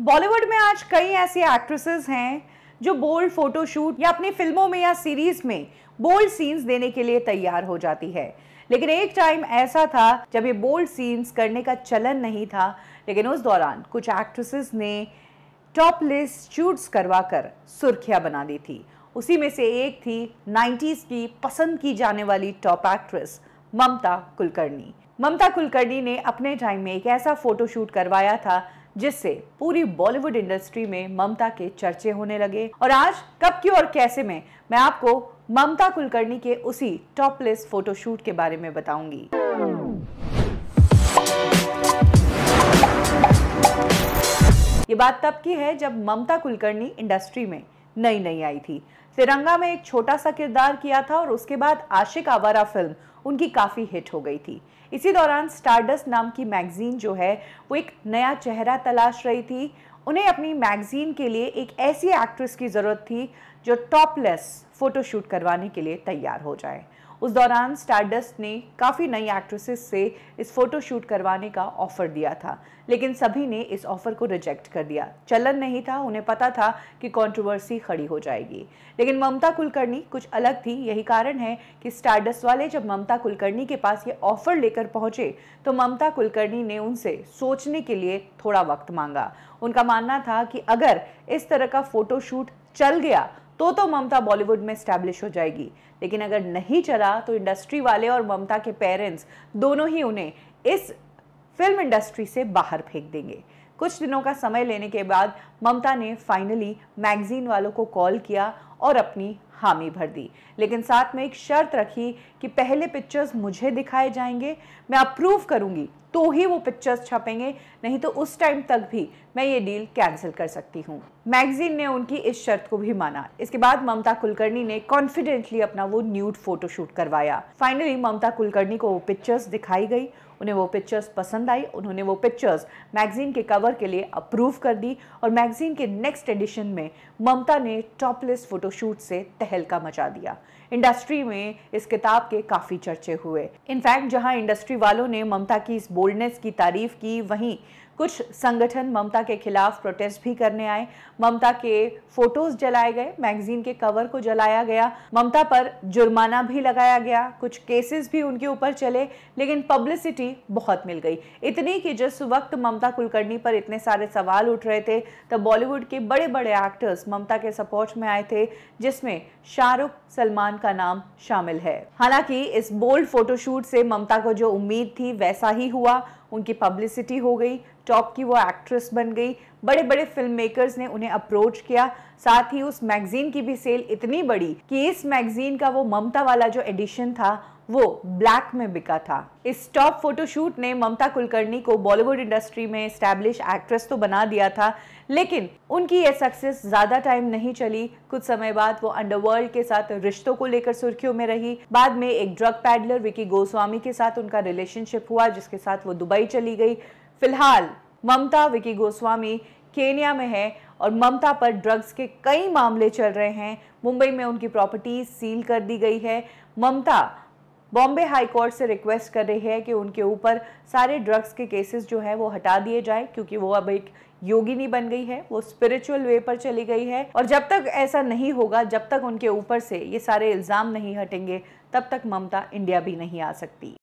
बॉलीवुड में आज कई ऐसी एक्ट्रेसेस हैं जो बोल्ड फोटोशूट या अपनी फिल्मों में या सीरीज में बोल्ड सीन्स देने के लिए तैयार हो जाती है लेकिन एक टाइम ऐसा था जब ये बोल्ड सीन्स करने का चलन नहीं था लेकिन उस दौरान कुछ एक्ट्रेसेस ने टॉपलेस शूट्स करवाकर सुर्खियाँ बना दी थी उसी में से एक थी 90s की पसंद की जाने वाली टॉप एक्ट्रेस ममता कुलकर्णी ममता कुलकर्णी ने अपने टाइम में एक ऐसा फोटोशूट करवाया था जिससे पूरी बॉलीवुड इंडस्ट्री में ममता के चर्चे होने लगे और आज कब क्यों और कैसे में मैं आपको ममता कुलकर्णी के उसी टॉपलेस फोटोशूट के बारे में बताऊंगी ये बात तब की है जब ममता कुलकर्णी इंडस्ट्री में नई नई आई थी तिरंगा में एक छोटा सा किरदार किया था और उसके बाद आशिक आवारा फिल्म उनकी काफ़ी हिट हो गई थी इसी दौरान स्टारडस्ट नाम की मैगज़ीन जो है वो एक नया चेहरा तलाश रही थी उन्हें अपनी मैगज़ीन के लिए एक ऐसी एक्ट्रेस की ज़रूरत थी जो टॉपलेस फ़ोटोशूट करवाने के लिए तैयार हो जाए उस दौरान स्टारडस्ट ने काफ़ी नई एक्ट्रेसेस से इस फोटोशूट करवाने का ऑफर दिया था लेकिन सभी ने इस ऑफर को रिजेक्ट कर दिया चलन नहीं था उन्हें पता था कि कंट्रोवर्सी खड़ी हो जाएगी लेकिन ममता कुलकर्णी कुछ अलग थी यही कारण है कि स्टारडस्ट वाले जब ममता कुलकर्णी के पास ये ऑफर लेकर पहुंचे तो ममता कुलकर्णी ने उनसे सोचने के लिए थोड़ा वक्त मांगा उनका मानना था कि अगर इस तरह का फोटोशूट चल गया तो तो ममता बॉलीवुड में स्टैब्लिश हो जाएगी लेकिन अगर नहीं चला तो इंडस्ट्री वाले और ममता के पेरेंट्स दोनों ही उन्हें इस फिल्म इंडस्ट्री से बाहर फेंक देंगे कुछ दिनों का समय लेने के बाद ममता ने फाइनली मैगजीन वालों को कॉल किया और अपनी हामी भर दी लेकिन साथ में एक शर्त रखी कि पहले पिक्चर्स मुझे दिखाए जाएंगे मैं अप्रूव करूंगी तो ही वो पिक्चर्स छपेंगे नहीं तो उस टाइम तक भी मैं ये डील कैंसिल कर सकती हूँ मैगजीन ने उनकी इस शर्त को भी माना इसके बाद ममता कुलकर्णी ने कॉन्फिडेंटली अपना वो न्यूड फोटोशूट करवाया फाइनली ममता कुलकर्णी को वो पिक्चर्स दिखाई गई उन्हें वो पिक्चर्स पसंद आई उन्होंने वो पिक्चर्स मैगजीन के कवर के लिए अप्रूव कर दी और मैगजीन के नेक्स्ट एडिशन में ममता ने टॉपलेस फोटोशूट से तहलका मचा दिया इंडस्ट्री में इस किताब के काफ़ी चर्चे हुए इनफैक्ट जहां इंडस्ट्री वालों ने ममता की इस बोल्डनेस की तारीफ की वहीं कुछ संगठन ममता के खिलाफ प्रोटेस्ट भी करने आए ममता के फोटोज जलाए गए मैगजीन के कवर को जलाया गया ममता पर जुर्माना भी लगाया गया कुछ केसेस भी उनके ऊपर चले लेकिन पब्लिसिटी बहुत मिल गई इतनी कि जिस वक्त ममता कुलकर्णी पर इतने सारे सवाल उठ रहे थे तब बॉलीवुड के बड़े बड़े एक्टर्स ममता के सपोर्ट में आए थे जिसमें शाहरुख सलमान का नाम शामिल है हालांकि इस बोल्ड फोटोशूट से ममता को जो उम्मीद थी वैसा ही हुआ उनकी पब्लिसिटी हो गई टॉप की वो एक्ट्रेस बन गई बड़े बड़े फिल्म मेकर्स ने उन्हें अप्रोच किया साथ ही उस मैगज़ीन की भी सेल इतनी बड़ी कि इस मैगज़ीन का वो ममता वाला जो एडिशन था वो ब्लैक में बिका था इस टॉप फोटोशूट ने ममता कुलकर्णी को बॉलीवुड इंडस्ट्री में स्टैब्लिश एक्ट्रेस तो बना दिया था लेकिन उनकी ये सक्सेस ज़्यादा टाइम नहीं चली कुछ समय बाद वो अंडरवर्ल्ड के साथ रिश्तों को लेकर सुर्खियों में रही बाद में एक ड्रग पैडलर विकी गोस्वामी के साथ उनका रिलेशनशिप हुआ जिसके साथ वो दुबई चली गई फिलहाल ममता विकी गोस्वामी केनिया में है और ममता पर ड्रग्स के कई मामले चल रहे हैं मुंबई में उनकी प्रॉपर्टी सील कर दी गई है ममता बॉम्बे हाई कोर्ट से रिक्वेस्ट कर रही है कि उनके ऊपर सारे ड्रग्स के केसेस जो है वो हटा दिए जाए क्योंकि वो अब एक योगिनी बन गई है वो स्पिरिचुअल वे पर चली गई है और जब तक ऐसा नहीं होगा जब तक उनके ऊपर से ये सारे इल्ज़ाम नहीं हटेंगे तब तक ममता इंडिया भी नहीं आ सकती